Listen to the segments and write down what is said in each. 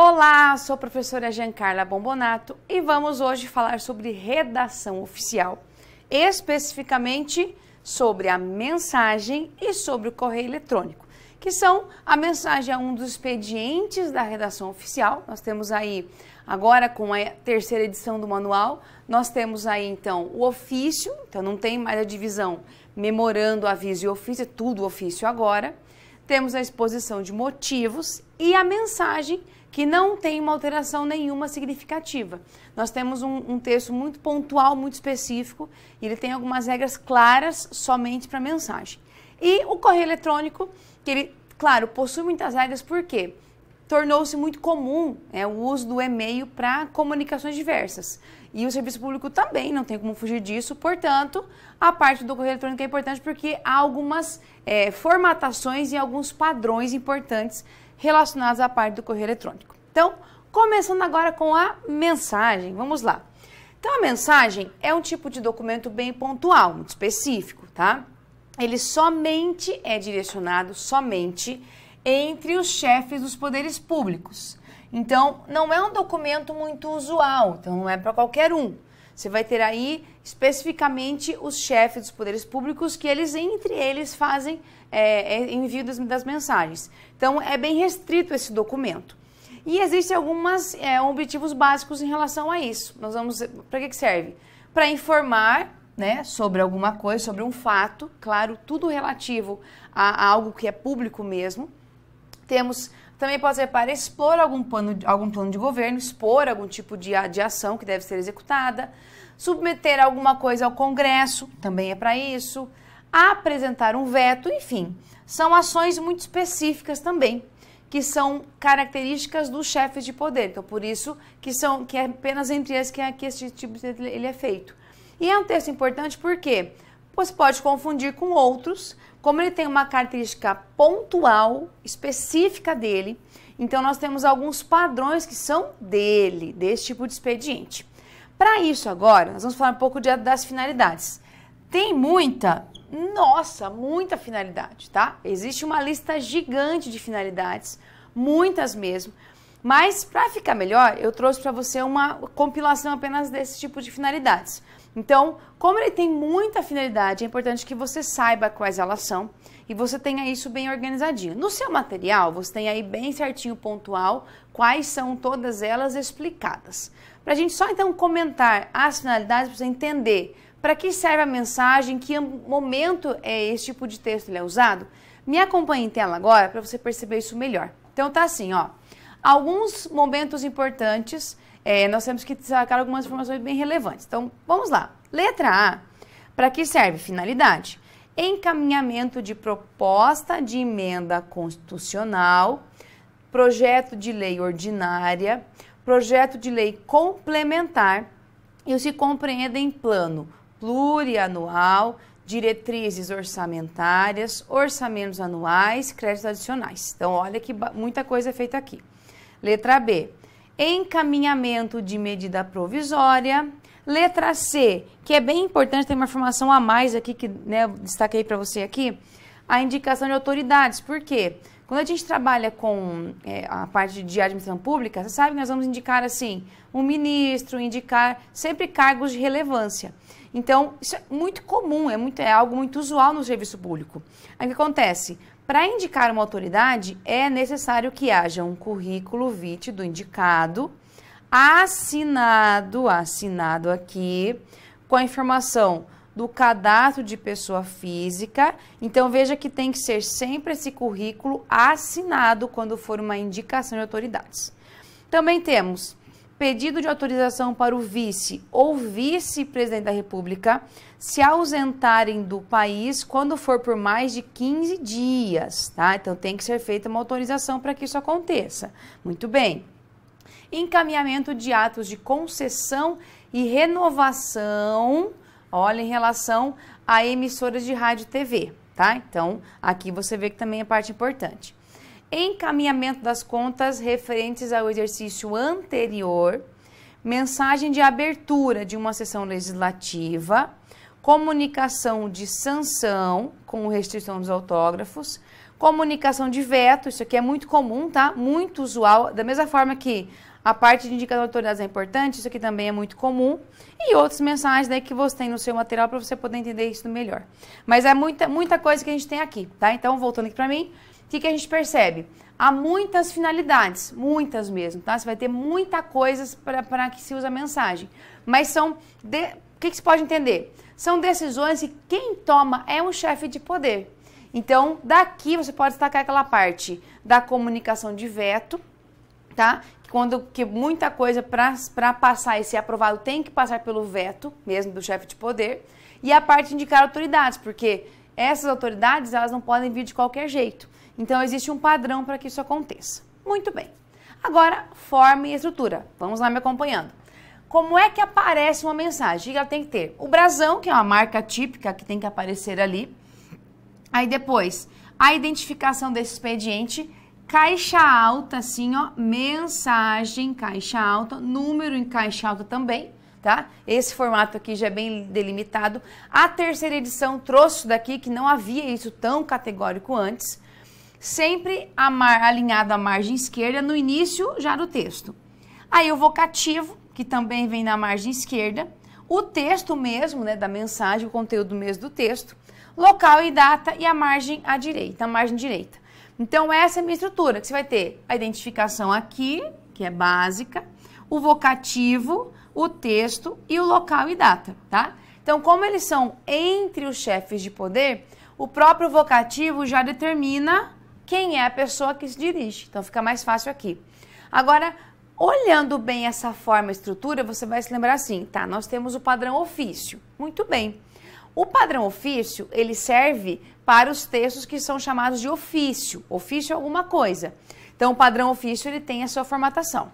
Olá, sou a professora Giancarla Bombonato e vamos hoje falar sobre redação oficial, especificamente sobre a mensagem e sobre o correio eletrônico, que são a mensagem é um dos expedientes da redação oficial. Nós temos aí agora com a terceira edição do manual, nós temos aí então o ofício, então não tem mais a divisão memorando, aviso e ofício, é tudo ofício agora. Temos a exposição de motivos e a mensagem que não tem uma alteração nenhuma significativa. Nós temos um, um texto muito pontual, muito específico, e ele tem algumas regras claras somente para mensagem. E o correio eletrônico, que ele, claro, possui muitas regras, por quê? tornou-se muito comum né, o uso do e-mail para comunicações diversas. E o serviço público também não tem como fugir disso, portanto, a parte do correio eletrônico é importante porque há algumas é, formatações e alguns padrões importantes relacionados à parte do correio eletrônico. Então, começando agora com a mensagem, vamos lá. Então, a mensagem é um tipo de documento bem pontual, muito específico, tá? Ele somente é direcionado somente entre os chefes dos poderes públicos. Então, não é um documento muito usual, então não é para qualquer um. Você vai ter aí especificamente os chefes dos poderes públicos que eles, entre eles, fazem é, é envio das, das mensagens. Então, é bem restrito esse documento. E existem alguns é, objetivos básicos em relação a isso. Nós vamos. Para que, que serve? Para informar né, sobre alguma coisa, sobre um fato, claro, tudo relativo a, a, algo que é público mesmo. Temos também pode ser para expor algum plano, algum plano de governo, expor algum tipo de, de ação que deve ser executada, submeter alguma coisa ao Congresso, também é para isso apresentar um veto, enfim. São ações muito específicas também, que são características dos chefes de poder. Então, por isso que são que é apenas entre as que, é, que esse tipo de ele é feito. E é um texto importante porque você pode confundir com outros, como ele tem uma característica pontual, específica dele, então nós temos alguns padrões que são dele, desse tipo de expediente. Para isso agora, nós vamos falar um pouco de, das finalidades. Tem muita nossa, muita finalidade, tá? Existe uma lista gigante de finalidades, muitas mesmo. Mas para ficar melhor, eu trouxe para você uma compilação apenas desse tipo de finalidades. Então, como ele tem muita finalidade, é importante que você saiba quais elas são e você tenha isso bem organizadinho. No seu material, você tem aí bem certinho pontual quais são todas elas explicadas. Para a gente só então comentar as finalidades, para você entender para que serve a mensagem? Que momento é esse tipo de texto ele é usado? Me acompanhe em tela agora para você perceber isso melhor. Então tá assim, ó. Alguns momentos importantes, é, nós temos que sacar algumas informações bem relevantes. Então, vamos lá. Letra A, para que serve? Finalidade. Encaminhamento de proposta de emenda constitucional, projeto de lei ordinária, projeto de lei complementar e se compreendem plano plurianual, diretrizes orçamentárias, orçamentos anuais, créditos adicionais. Então, olha que muita coisa é feita aqui. Letra B, encaminhamento de medida provisória. Letra C, que é bem importante, tem uma informação a mais aqui que né, destaquei para você aqui, a indicação de autoridades. Por quê? Quando a gente trabalha com é, a parte de administração pública, você sabe que nós vamos indicar assim, um ministro, indicar sempre cargos de relevância. Então, isso é muito comum, é, muito, é algo muito usual no serviço público. Aí o que acontece? Para indicar uma autoridade, é necessário que haja um currículo vitae do indicado, assinado, assinado aqui, com a informação do cadastro de pessoa física. Então, veja que tem que ser sempre esse currículo assinado quando for uma indicação de autoridades. Também temos pedido de autorização para o vice ou vice-presidente da República se ausentarem do país quando for por mais de 15 dias, tá? Então tem que ser feita uma autorização para que isso aconteça. Muito bem. Encaminhamento de atos de concessão e renovação, olha, em relação a emissoras de rádio e TV, tá? Então, aqui você vê que também é parte importante encaminhamento das contas referentes ao exercício anterior, mensagem de abertura de uma sessão legislativa, comunicação de sanção com restrição dos autógrafos, comunicação de veto, isso aqui é muito comum, tá? Muito usual, da mesma forma que a parte de indicação de autoridades é importante, isso aqui também é muito comum. E outras mensagens né, que você tem no seu material para você poder entender isso melhor. Mas é muita, muita coisa que a gente tem aqui, tá? Então, voltando aqui para mim, o que, que a gente percebe? Há muitas finalidades, muitas mesmo, tá? Você vai ter muita coisa para que se usa a mensagem. Mas são. De... O que, que se pode entender? São decisões que quem toma é um chefe de poder. Então, daqui você pode destacar aquela parte da comunicação de veto, tá? Quando que muita coisa para passar e ser aprovado tem que passar pelo veto, mesmo do chefe de poder, e a parte de indicar autoridades, porque essas autoridades elas não podem vir de qualquer jeito. Então, existe um padrão para que isso aconteça. Muito bem. Agora, forma e estrutura. Vamos lá me acompanhando. Como é que aparece uma mensagem? Ela tem que ter o brasão, que é uma marca típica que tem que aparecer ali. Aí depois, a identificação desse expediente, caixa alta, assim, ó, mensagem, caixa alta, número em caixa alta também, tá? Esse formato aqui já é bem delimitado. A terceira edição trouxe daqui que não havia isso tão categórico antes sempre mar, alinhado à margem esquerda no início já do texto. Aí o vocativo, que também vem na margem esquerda, o texto mesmo, né, da mensagem, o conteúdo mesmo do texto, local e data e a margem à direita, a margem direita. Então essa é a minha estrutura, que você vai ter a identificação aqui, que é básica, o vocativo, o texto e o local e data, tá? Então, como eles são entre os chefes de poder, o próprio vocativo já determina quem é a pessoa que se dirige. Então fica mais fácil aqui. Agora, olhando bem essa forma, estrutura, você vai se lembrar assim, tá? Nós temos o padrão ofício. Muito bem. O padrão ofício, ele serve para os textos que são chamados de ofício. Ofício é alguma coisa. Então, o padrão ofício, ele tem a sua formatação.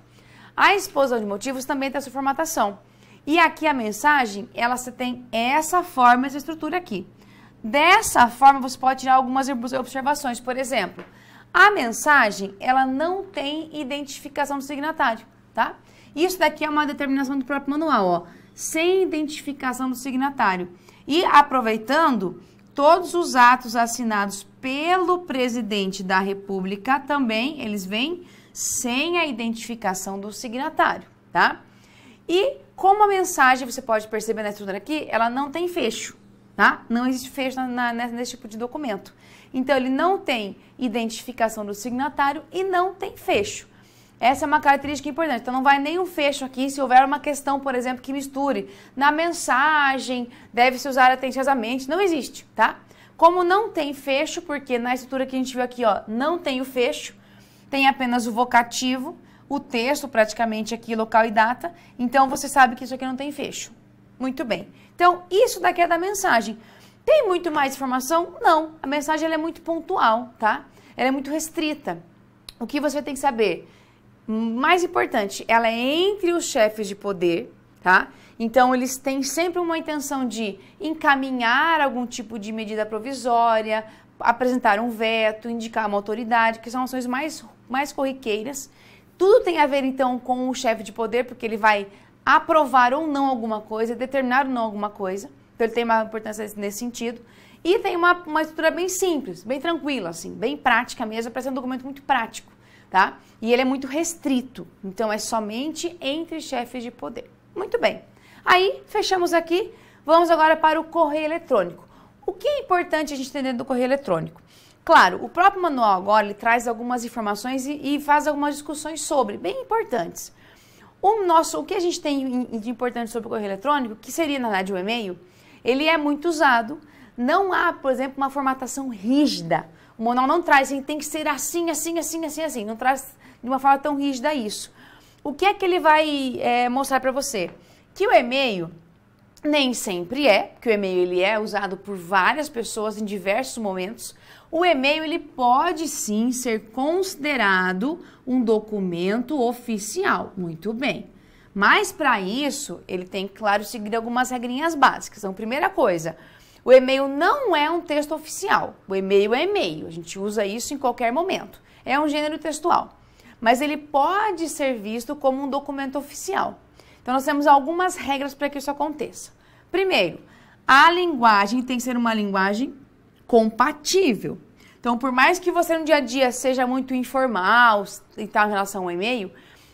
A exposição de motivos também tem a sua formatação. E aqui a mensagem, ela tem essa forma, essa estrutura aqui. Dessa forma, você pode tirar algumas observações. Por exemplo, a mensagem ela não tem identificação do signatário, tá? Isso daqui é uma determinação do próprio manual, ó, sem identificação do signatário. E aproveitando, todos os atos assinados pelo presidente da República também, eles vêm sem a identificação do signatário, tá? E como a mensagem, você pode perceber na estrutura aqui, ela não tem fecho. Tá? Não existe fecho na, na, nesse tipo de documento. Então, ele não tem identificação do signatário e não tem fecho. Essa é uma característica importante. Então, não vai nenhum fecho aqui se houver uma questão, por exemplo, que misture. Na mensagem, deve-se usar atenciosamente. Não existe, tá? Como não tem fecho, porque na estrutura que a gente viu aqui, ó, não tem o fecho, tem apenas o vocativo, o texto praticamente aqui, local e data. Então, você sabe que isso aqui não tem fecho. Muito bem. Então, isso daqui é da mensagem. Tem muito mais informação? Não. A mensagem é muito pontual, tá? Ela é muito restrita. O que você tem que saber? Mais importante, ela é entre os chefes de poder, tá? Então, eles têm sempre uma intenção de encaminhar algum tipo de medida provisória, apresentar um veto, indicar uma autoridade, que são ações mais, mais corriqueiras. Tudo tem a ver, então, com o chefe de poder, porque ele vai aprovar ou não alguma coisa, determinar ou não alguma coisa. Então ele tem uma importância nesse sentido. E tem uma, uma estrutura bem simples, bem tranquila, assim, bem prática mesmo, para ser um documento muito prático, tá? E ele é muito restrito, então é somente entre chefes de poder. Muito bem. Aí, fechamos aqui, vamos agora para o correio eletrônico. O que é importante a gente entender do correio eletrônico? Claro, o próprio manual agora ele traz algumas informações e, e faz algumas discussões sobre, bem importantes. O nosso, o que a gente tem de importante sobre o correio eletrônico, que seria na verdade o e-mail, ele é muito usado. Não há, por exemplo, uma formatação rígida. O manual não traz, assim, tem que ser assim, assim, assim, assim, assim. Não traz de uma forma tão rígida isso. O que é que ele vai é, mostrar para você? Que o e-mail nem sempre é, porque o e-mail ele é usado por várias pessoas em diversos momentos o e-mail ele pode sim ser considerado um documento oficial. Muito bem. Mas para isso, ele tem claro seguir algumas regrinhas básicas. Então, primeira coisa, o e-mail não é um texto oficial. O e-mail é e-mail, a gente usa isso em qualquer momento. É um gênero textual, mas ele pode ser visto como um documento oficial. Então, nós temos algumas regras para que isso aconteça. Primeiro, a linguagem tem que ser uma linguagem compatível. Então, por mais que você no dia a dia seja muito informal e tal em relação ao e-mail,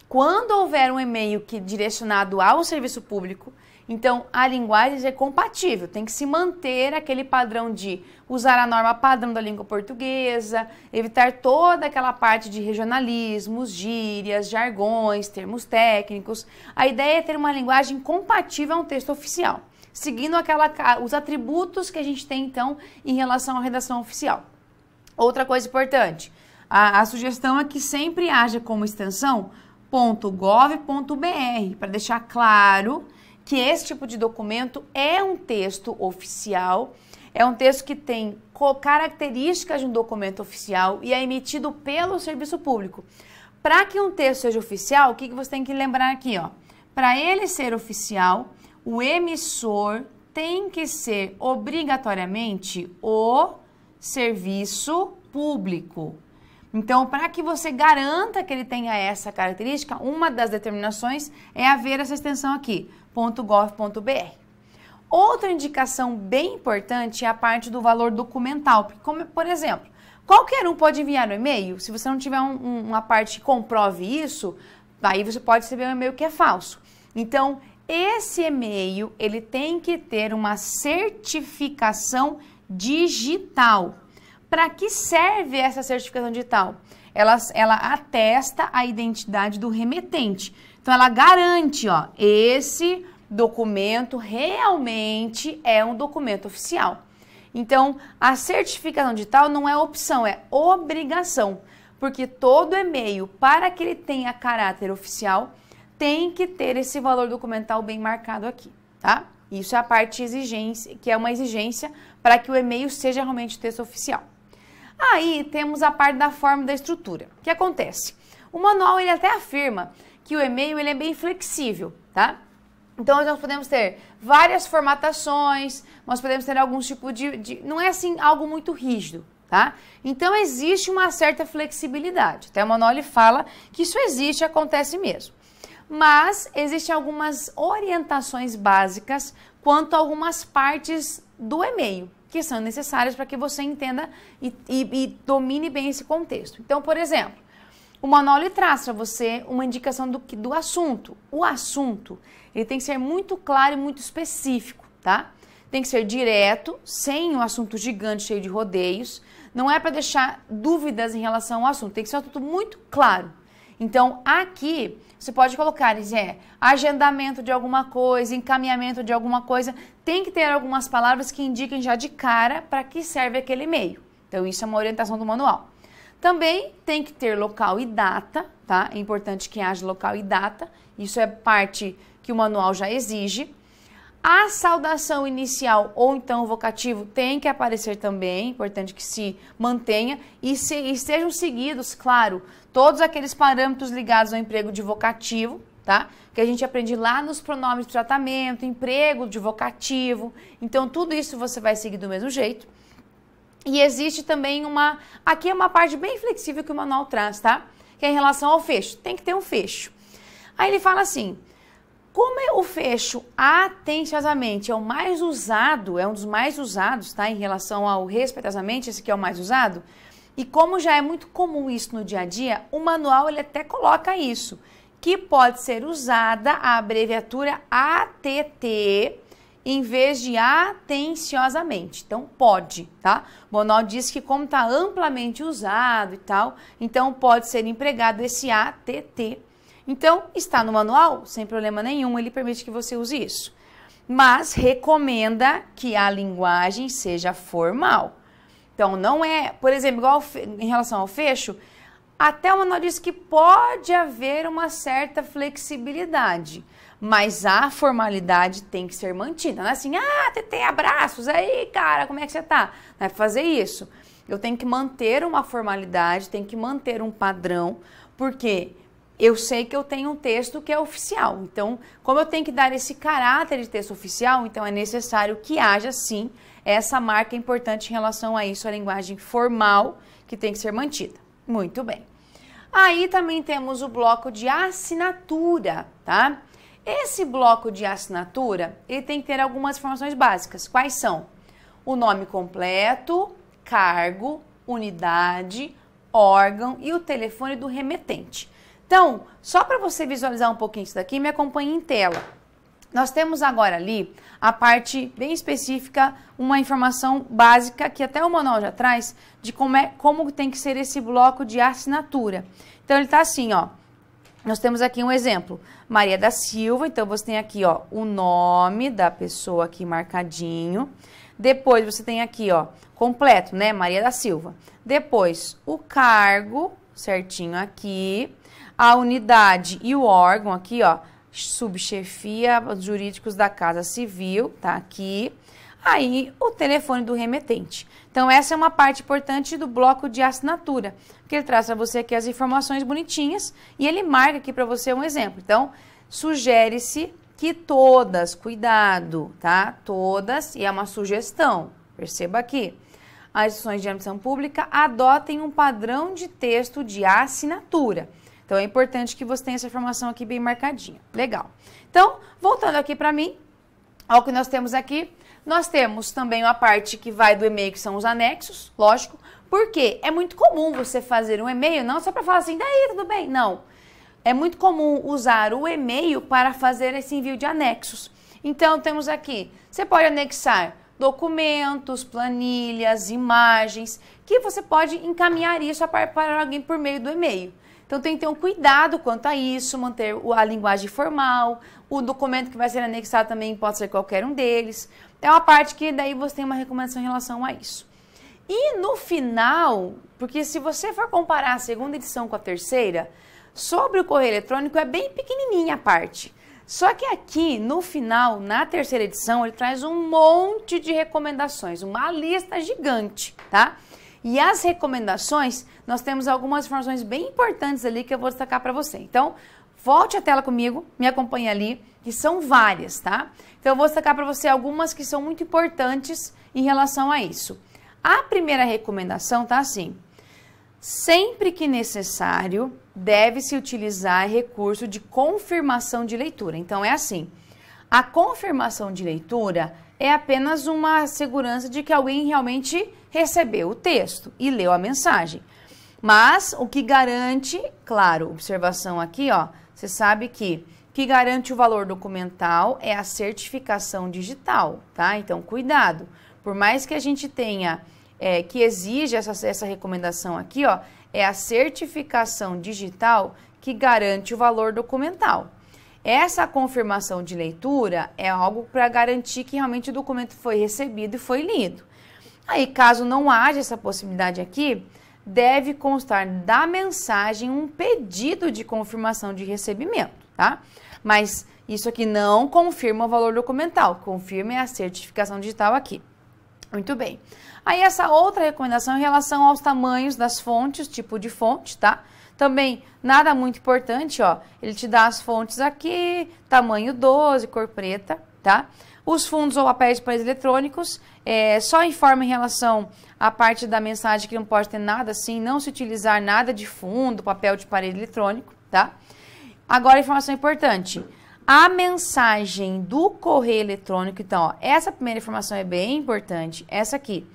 quando houver um e-mail que é direcionado ao serviço público, então a linguagem é compatível, tem que se manter aquele padrão de usar a norma padrão da língua portuguesa, evitar toda aquela parte de regionalismos, gírias, jargões, termos técnicos. A ideia é ter uma linguagem compatível a um texto oficial, seguindo aquela, os atributos que a gente tem então em relação à redação oficial. Outra coisa importante, a, a sugestão é que sempre haja como extensão .gov.br, para deixar claro que esse tipo de documento é um texto oficial, é um texto que tem características de um documento oficial e é emitido pelo serviço público. Para que um texto seja oficial, o que, que você tem que lembrar aqui? ó? Para ele ser oficial, o emissor tem que ser obrigatoriamente o serviço público. Então, para que você garanta que ele tenha essa característica, uma das determinações é haver essa extensão aqui, .gov.br. Outra indicação bem importante é a parte do valor documental. Porque como, por exemplo, qualquer um pode enviar um e-mail. Se você não tiver um, um, uma parte que comprove isso, aí você pode receber um e-mail que é falso. Então, esse e-mail ele tem que ter uma certificação digital. Para que serve essa certificação digital? Ela, ela atesta a identidade do remetente. Então, ela garante, ó, esse documento realmente é um documento oficial. Então, a certificação digital não é opção, é obrigação, porque todo e-mail, para que ele tenha caráter oficial, tem que ter esse valor documental bem marcado aqui, tá? Isso é a parte exigência, que é uma exigência para que o e-mail seja realmente o texto oficial. Aí temos a parte da forma da estrutura. O que acontece? O manual ele até afirma que o e-mail ele é bem flexível, tá? Então nós podemos ter várias formatações, nós podemos ter alguns tipos de, de, Não é assim algo muito rígido, tá? Então existe uma certa flexibilidade. Até o manual ele fala que isso existe, acontece mesmo. Mas existem algumas orientações básicas quanto a algumas partes do e-mail, que são necessárias para que você entenda e, e, e, domine bem esse contexto. Então, por exemplo, o manual traz para você uma indicação do, do assunto. O assunto ele tem que ser muito claro e muito específico, tá? Tem que ser direto, sem um assunto gigante cheio de rodeios. Não é para deixar dúvidas em relação ao assunto, tem que ser um assunto muito claro. Então, aqui você pode colocar, é agendamento de alguma coisa, encaminhamento de alguma coisa. Tem que ter algumas palavras que indiquem já de cara para que serve aquele e-mail. Então, isso é uma orientação do manual. Também tem que ter local e data, tá? É importante que haja local e data. Isso é parte que o manual já exige. A saudação inicial ou então vocativo tem que aparecer também, importante que se mantenha e, se, sejam seguidos, claro, todos aqueles parâmetros ligados ao emprego de vocativo, tá? Que a gente aprende lá nos pronomes de tratamento, emprego de vocativo. Então, tudo isso você vai seguir do mesmo jeito. E existe também uma. Aqui é uma parte bem flexível que o manual traz, tá? Que é em relação ao fecho. Tem que ter um fecho. Aí ele fala assim: como é o fecho atenciosamente é o mais usado, é um dos mais usados, tá? Em relação ao respeitosamente, esse que é o mais usado. E como já é muito comum isso no dia a dia, o manual ele até coloca isso, que pode ser usada a abreviatura ATT em vez de atenciosamente. Então pode, tá? Bonal diz que como está amplamente usado e tal, então pode ser empregado esse ATT então, está no manual, sem problema nenhum, ele permite que você use isso. Mas recomenda que a linguagem seja formal. Então, não é, por exemplo, igual em relação ao fecho, até o manual diz que pode haver uma certa flexibilidade, mas a formalidade tem que ser mantida. Não é assim, ah, TT, abraços, aí, cara, como é que você tá? Não é fazer isso. Eu tenho que manter uma formalidade, tenho que manter um padrão, porque eu sei que eu tenho um texto que é oficial. Então, como eu tenho que dar esse caráter de texto oficial, então é necessário que haja sim essa marca importante em relação a isso, a linguagem formal que tem que ser mantida. Muito bem. Aí também temos o bloco de assinatura, tá? Esse bloco de assinatura, ele tem que ter algumas informações básicas. Quais são? O nome completo, cargo, unidade, órgão e o telefone do remetente. Então, só para você visualizar um pouquinho isso daqui, me acompanhe em tela. Nós temos agora ali a parte bem específica, uma informação básica que até o manual já traz de como, é, como tem que ser esse bloco de assinatura. Então ele está assim, ó. Nós temos aqui um exemplo, Maria da Silva, então você tem aqui, ó, o nome da pessoa aqui marcadinho. Depois você tem aqui, ó, completo, né, Maria da Silva. Depois o cargo, certinho aqui a unidade e o órgão aqui, ó, subchefia jurídicos da Casa Civil, tá aqui. Aí, o telefone do remetente. Então, essa é uma parte importante do bloco de assinatura, que ele traz para você aqui as informações bonitinhas e ele marca aqui para você um exemplo. Então, sugere-se que todas, cuidado, tá? Todas, e é uma sugestão, perceba aqui. As instituições de administração pública adotem um padrão de texto de assinatura então é importante que você tenha essa informação aqui bem marcadinha. Legal. Então, voltando aqui para mim, o que nós temos aqui, nós temos também uma parte que vai do e-mail, que são os anexos, lógico, porque é muito comum você fazer um e-mail, não só para falar assim, daí, tudo bem, não. É muito comum usar o e-mail para fazer esse envio de anexos. Então, temos aqui, você pode anexar documentos, planilhas, imagens, que você pode encaminhar isso para alguém por meio do e-mail. Então tem que ter um cuidado quanto a isso, manter a linguagem formal, o documento que vai ser anexado também pode ser qualquer um deles. Então é uma parte que daí você tem uma recomendação em relação a isso. E no final, porque se você for comparar a segunda edição com a terceira, sobre o correio eletrônico é bem pequenininha a parte. Só que aqui, no final, na terceira edição, ele traz um monte de recomendações, uma lista gigante, tá? E as recomendações, nós temos algumas informações bem importantes ali que eu vou destacar para você. Então, volte a tela comigo, me acompanhe ali, que são várias, tá? Então, eu vou destacar para você algumas que são muito importantes em relação a isso. A primeira recomendação tá assim: sempre que necessário, deve-se utilizar recurso de confirmação de leitura. Então, é assim: a confirmação de leitura é apenas uma segurança de que alguém realmente recebeu o texto e leu a mensagem. Mas o que garante, claro, observação aqui, ó, você sabe que o que garante o valor documental é a certificação digital, tá? Então, cuidado. Por mais que a gente tenha, é, que exige essa, essa recomendação aqui, ó, é a certificação digital que garante o valor documental. Essa confirmação de leitura é algo para garantir que realmente o documento foi recebido e foi lido. Aí, caso não haja essa possibilidade aqui, deve constar da mensagem um pedido de confirmação de recebimento, tá? Mas isso aqui não confirma o valor documental, confirma é a certificação digital aqui. Muito bem. Aí essa outra recomendação em relação aos tamanhos das fontes, tipo de fonte, tá? Também nada muito importante, ó. Ele te dá as fontes aqui, tamanho 12, cor preta, tá? Os fundos ou papéis de parede eletrônicos é, só informa em relação à parte da mensagem que não pode ter nada assim, não se utilizar nada de fundo, papel de parede eletrônico, tá? Agora, informação importante. A mensagem do correio eletrônico, então, ó, essa primeira informação é bem importante, essa aqui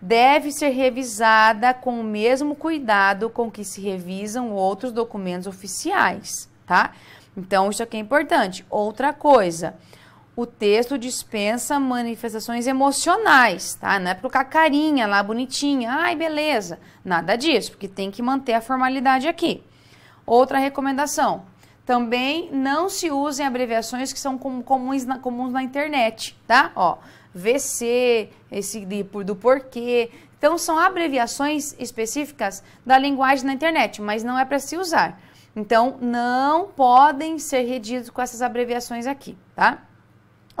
deve ser revisada com o mesmo cuidado com que se revisam outros documentos oficiais, tá? Então, isso aqui é importante. Outra coisa, o texto dispensa manifestações emocionais, tá? Não é para colocar carinha lá bonitinha, ai beleza, nada disso, porque tem que manter a formalidade aqui. Outra recomendação: também não se usem abreviações que são comuns na, comuns na internet, tá? Ó, VC, esse do porquê. Então são abreviações específicas da linguagem na internet, mas não é para se usar. Então não podem ser redigidos com essas abreviações aqui, tá?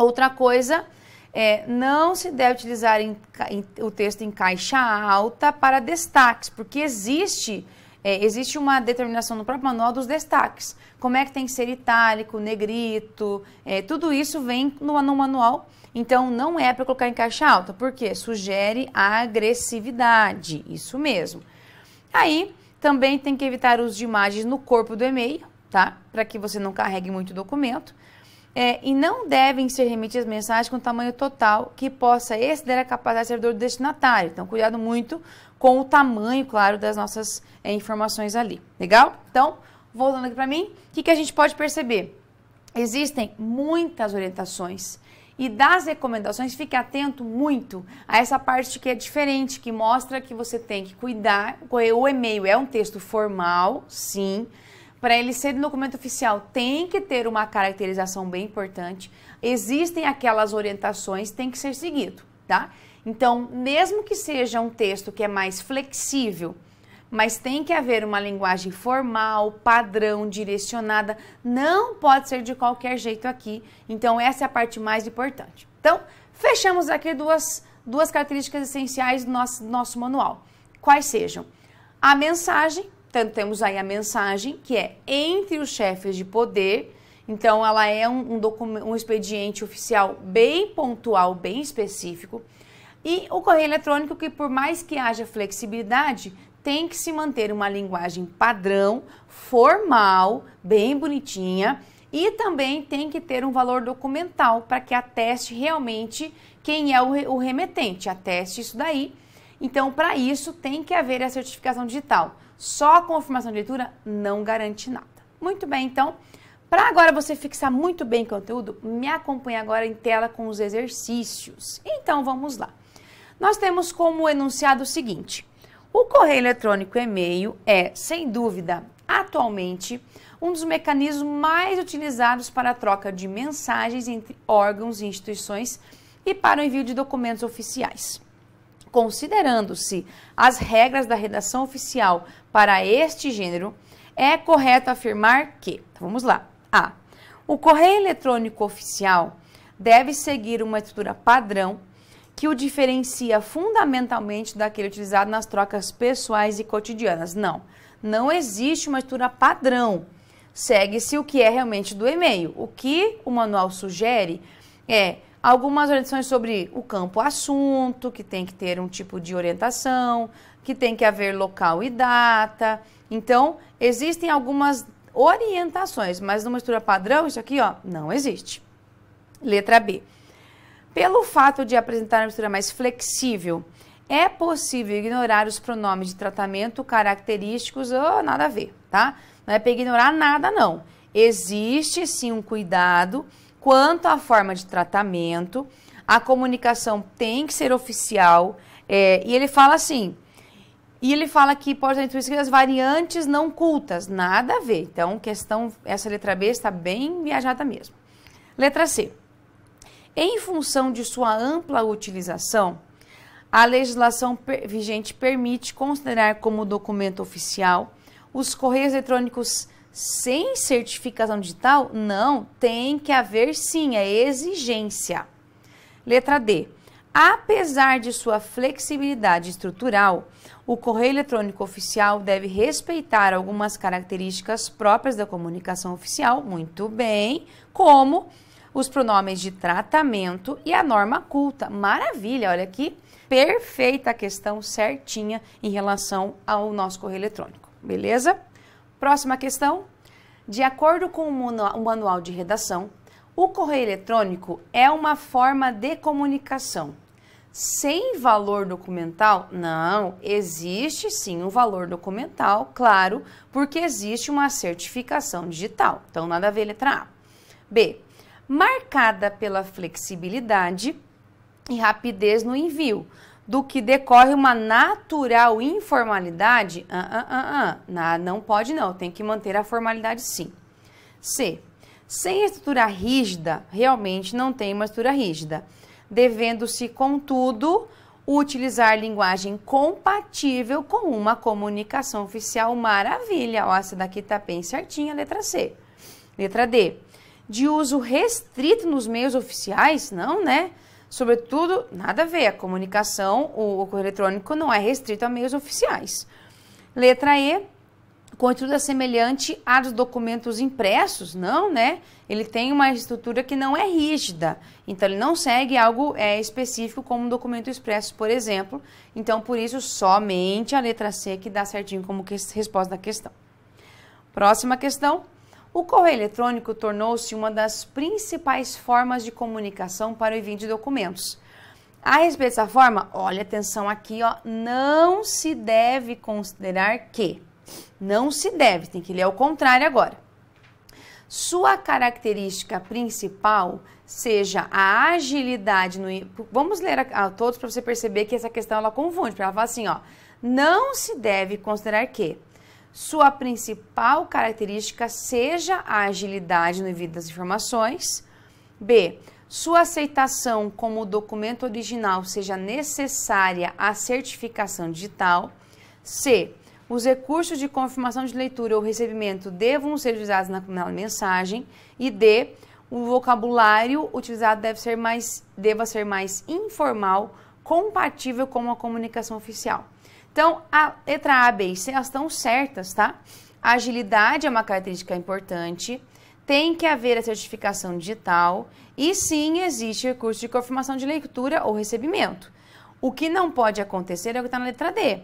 Outra coisa é, não se deve utilizar em, em, o texto em caixa alta para destaques, porque existe é, existe uma determinação no próprio manual dos destaques. Como é que tem que ser itálico, negrito, é, tudo isso vem no, no manual. Então, não é para colocar em caixa alta, porque sugere agressividade, isso mesmo. Aí, também tem que evitar o uso de imagens no corpo do e-mail, tá? Para que você não carregue muito documento. É, e não devem ser remitidas mensagens com tamanho total que possa exceder a capacidade do servidor do destinatário. Então, cuidado muito com o tamanho, claro, das nossas é, informações ali. Legal? Então, voltando aqui para mim, o que, que a gente pode perceber? Existem muitas orientações e das recomendações, fique atento muito a essa parte que é diferente, que mostra que você tem que cuidar. O e-mail é um texto formal, sim, para ele ser documento oficial, tem que ter uma caracterização bem importante. Existem aquelas orientações, tem que ser seguido, tá? Então, mesmo que seja um texto que é mais flexível, mas tem que haver uma linguagem formal, padrão, direcionada. Não pode ser de qualquer jeito aqui. Então, essa é a parte mais importante. Então, fechamos aqui duas, duas características essenciais do nosso, do nosso manual. Quais sejam? A mensagem, então, temos aí a mensagem que é entre os chefes de poder. Então, ela é um, um, um expediente oficial bem pontual, bem específico. E o correio eletrônico, que por mais que haja flexibilidade, tem que se manter uma linguagem padrão, formal, bem bonitinha e também tem que ter um valor documental para que ateste realmente quem é o, remetente, ateste isso daí. Então, para isso, tem que haver a certificação digital. Só a confirmação de leitura não garante nada. Muito bem, então, para agora você fixar muito bem o conteúdo, me acompanhe agora em tela com os exercícios. Então, vamos lá. Nós temos como enunciado o seguinte: o correio eletrônico e-mail é, sem dúvida, atualmente um dos mecanismos mais utilizados para a troca de mensagens entre órgãos e instituições e para o envio de documentos oficiais considerando-se as regras da redação oficial para este gênero, é correto afirmar que, então vamos lá, a o correio eletrônico oficial deve seguir uma estrutura padrão que o diferencia fundamentalmente daquele utilizado nas trocas pessoais e cotidianas. Não, não existe uma estrutura padrão. Segue-se o que é realmente do e-mail. O que o manual sugere é Algumas orientações sobre o campo assunto, que tem que ter um tipo de orientação, que tem que haver local e data. Então, existem algumas orientações, mas numa estrutura padrão, isso aqui ó, não existe. Letra B. Pelo fato de apresentar uma mistura mais flexível, é possível ignorar os pronomes de tratamento característicos, oh, nada a ver, tá? Não é para ignorar nada, não. Existe sim um cuidado Quanto à forma de tratamento, a comunicação tem que ser oficial. É, e ele fala assim. E ele fala que pode ser as variantes não cultas, nada a ver. Então, questão, essa letra B está bem viajada mesmo. Letra C. Em função de sua ampla utilização, a legislação vigente permite considerar como documento oficial os correios eletrônicos sem certificação digital? Não, tem que haver sim, é exigência. Letra D. Apesar de sua flexibilidade estrutural, o correio eletrônico oficial deve respeitar algumas características próprias da comunicação oficial, muito bem, como os pronomes de tratamento e a norma culta. Maravilha, olha aqui, perfeita a questão certinha em relação ao nosso correio eletrônico, beleza? Próxima questão. De acordo com o manual de redação, o correio eletrônico é uma forma de comunicação. Sem valor documental? Não, existe sim um valor documental, claro, porque existe uma certificação digital. Então, nada a ver, letra A. B. Marcada pela flexibilidade e rapidez no envio do que decorre uma natural informalidade, ah, ah, ah, ah. não pode não, tem que manter a formalidade sim. C. Sem estrutura rígida, realmente não tem uma estrutura rígida, devendo-se, contudo, utilizar linguagem compatível com uma comunicação oficial. Maravilha! Ó, essa daqui tá bem certinha, letra C. Letra D. De uso restrito nos meios oficiais? Não, né? Sobretudo, nada a ver, a comunicação, o, o correio eletrônico não é restrito a meios oficiais. Letra E, conteúdo é semelhante a dos documentos impressos, não, né? Ele tem uma estrutura que não é rígida, então ele não segue algo é, específico como um documento expresso, por exemplo. Então, por isso, somente a letra C que dá certinho como que resposta da questão. Próxima questão. O correio eletrônico tornou-se uma das principais formas de comunicação para o envio de documentos. A respeito dessa forma, olha atenção aqui, ó, não se deve considerar que. Não se deve, tem que ler ao contrário agora. Sua característica principal seja a agilidade no. Vamos ler a, a todos para você perceber que essa questão ela confunde, porque ela fala assim, ó. Não se deve considerar que sua principal característica seja a agilidade no envio das informações. B. Sua aceitação como documento original seja necessária à certificação digital. C. Os recursos de confirmação de leitura ou recebimento devam ser utilizados na, mensagem. E D. O vocabulário utilizado deve ser mais, deva ser mais informal, compatível com a comunicação oficial. Então, a letra A, B e C, elas estão certas, tá? A agilidade é uma característica importante, tem que haver a certificação digital e sim existe recurso de confirmação de leitura ou recebimento. O que não pode acontecer é o que está na letra D.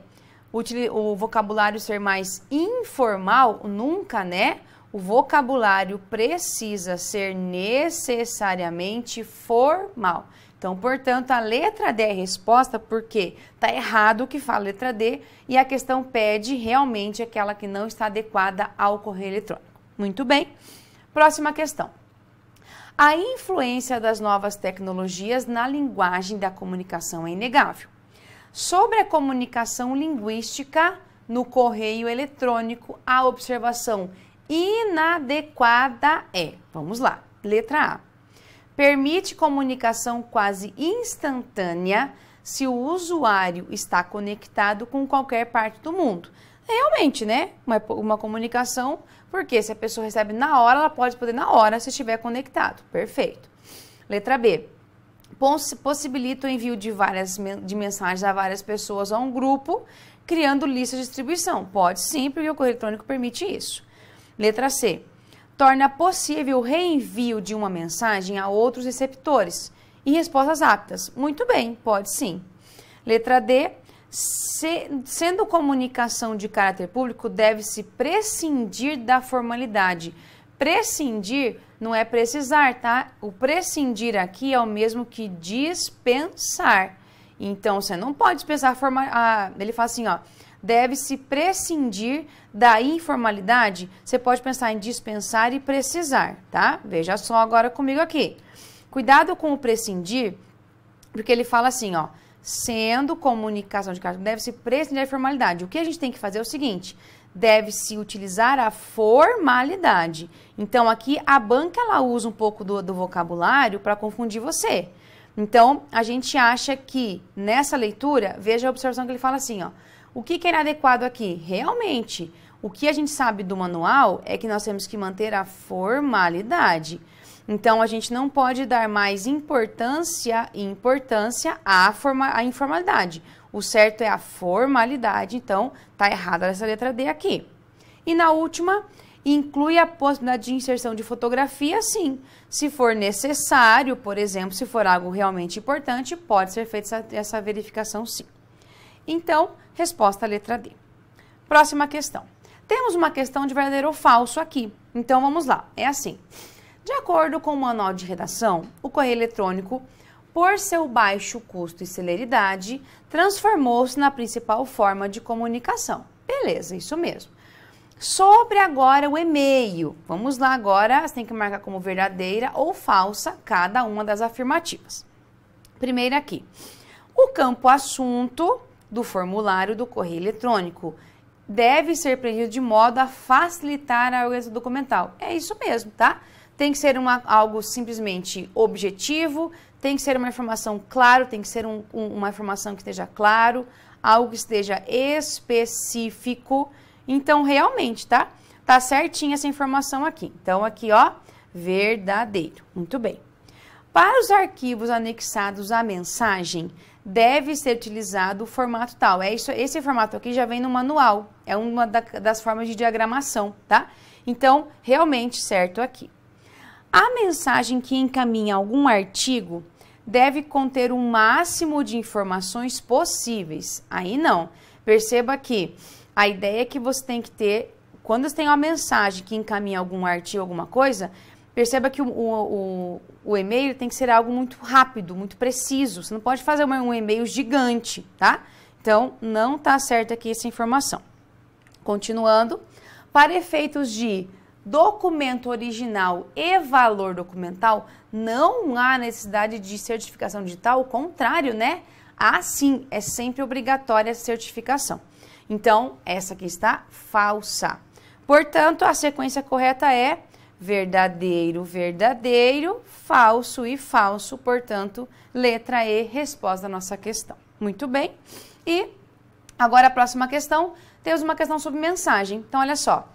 O vocabulário ser mais informal, nunca, né? O vocabulário precisa ser necessariamente formal. Então, portanto, a letra D é a resposta porque está errado o que fala letra D e a questão pede realmente aquela que não está adequada ao correio eletrônico. Muito bem. Próxima questão. A influência das novas tecnologias na linguagem da comunicação é inegável. Sobre a comunicação linguística no correio eletrônico, a observação inadequada é. Vamos lá. Letra A permite comunicação quase instantânea se o usuário está conectado com qualquer parte do mundo. Realmente, né? Uma, uma comunicação, porque se a pessoa recebe na hora, ela pode poder na hora se estiver conectado. Perfeito. Letra B. Possibilita o envio de várias de mensagens a várias pessoas a um grupo, criando lista de distribuição. Pode sim, porque o correio eletrônico permite isso. Letra C torna possível o reenvio de uma mensagem a outros receptores e respostas aptas. Muito bem, pode sim. Letra D. Se, sendo comunicação de caráter público, deve-se prescindir da formalidade. Prescindir não é precisar, tá? O prescindir aqui é o mesmo que dispensar. Então, você não pode dispensar a formalidade. Ah, ele fala assim, ó deve-se prescindir da informalidade? Você pode pensar em dispensar e precisar, tá? Veja só agora comigo aqui. Cuidado com o prescindir, porque ele fala assim, ó, sendo comunicação de cargo, deve-se prescindir da informalidade. O que a gente tem que fazer é o seguinte, deve-se utilizar a formalidade. Então, aqui a banca ela usa um pouco do, do vocabulário para confundir você. Então, a gente acha que nessa leitura, veja a observação que ele fala assim, ó. O que, que é inadequado aqui? Realmente, o que a gente sabe do manual é que nós temos que manter a formalidade. Então, a gente não pode dar mais importância e importância à, forma, à informalidade. O certo é a formalidade, então tá errada essa letra D aqui. E na última, inclui a possibilidade de inserção de fotografia, sim. Se for necessário, por exemplo, se for algo realmente importante, pode ser feita essa, essa verificação, sim. Então, resposta letra D. Próxima questão. Temos uma questão de verdadeiro ou falso aqui. Então, vamos lá. É assim. De acordo com o manual de redação, o correio eletrônico, por seu baixo custo e celeridade, transformou-se na principal forma de comunicação. Beleza, isso mesmo. Sobre agora o e-mail. Vamos lá agora, você tem que marcar como verdadeira ou falsa cada uma das afirmativas. Primeira aqui. O campo assunto do formulário do correio eletrônico. Deve ser preenchido de modo a facilitar a organização documental. É isso mesmo, tá? Tem que ser uma, algo simplesmente objetivo, tem que ser uma informação clara, tem que ser um, um, uma informação que esteja claro, algo que esteja específico. Então, realmente, tá? Tá certinha essa informação aqui. Então, aqui, ó, verdadeiro. Muito bem. Para os arquivos anexados à mensagem, deve ser utilizado o formato tal. É isso, esse formato aqui já vem no manual, é uma da, das formas de diagramação, tá? Então, realmente certo aqui. A mensagem que encaminha algum artigo deve conter o máximo de informações possíveis. Aí não. Perceba que a ideia é que você tem que ter, quando você tem uma mensagem que encaminha algum artigo, alguma coisa, Perceba que o, o, o e-mail tem que ser algo muito rápido, muito preciso. Você não pode fazer um e-mail gigante, tá? Então, não está certa aqui essa informação. Continuando, para efeitos de documento original e valor documental, não há necessidade de certificação digital, o contrário, né? Há sim, é sempre obrigatória a certificação. Então, essa aqui está falsa. Portanto, a sequência correta é verdadeiro, verdadeiro, falso e falso, portanto, letra E, resposta à nossa questão. Muito bem. E agora a próxima questão, temos uma questão sobre mensagem. Então, olha só.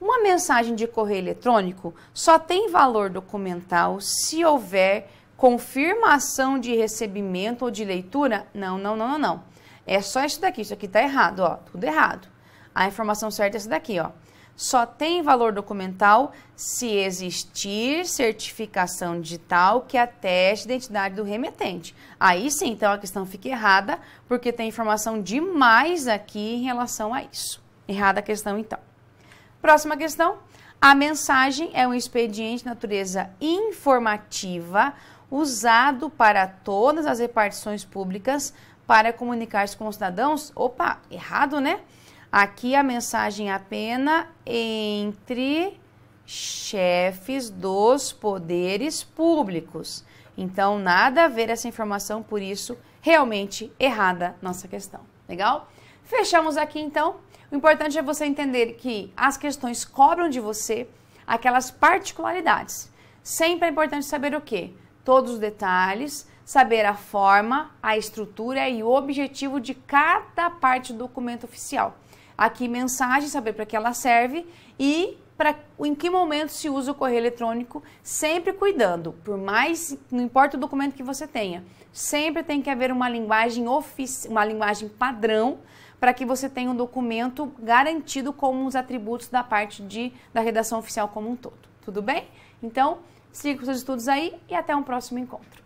Uma mensagem de correio eletrônico só tem valor documental se houver confirmação de recebimento ou de leitura? Não, não, não, não, não. É só isso daqui, isso aqui tá errado, ó, tudo errado. A informação certa é essa daqui, ó só tem valor documental se existir certificação digital que ateste a identidade do remetente. Aí sim, então a questão fica errada, porque tem informação demais aqui em relação a isso. Errada a questão, então. Próxima questão. A mensagem é um expediente de natureza informativa usado para todas as repartições públicas para comunicar-se com os cidadãos. Opa, errado, né? Aqui a mensagem apenas entre chefes dos poderes públicos. Então, nada a ver essa informação, por isso, realmente errada nossa questão. Legal? Fechamos aqui então. O importante é você entender que as questões cobram de você aquelas particularidades. Sempre é importante saber o que? Todos os detalhes, saber a forma, a estrutura e o objetivo de cada parte do documento oficial aqui mensagem, saber para que ela serve e para em que momento se usa o correio eletrônico, sempre cuidando, por mais não importa o documento que você tenha, sempre tem que haver uma linguagem ofici uma linguagem padrão para que você tenha um documento garantido com os atributos da parte de da redação oficial como um todo. Tudo bem? Então, siga os seus estudos aí e até um próximo encontro.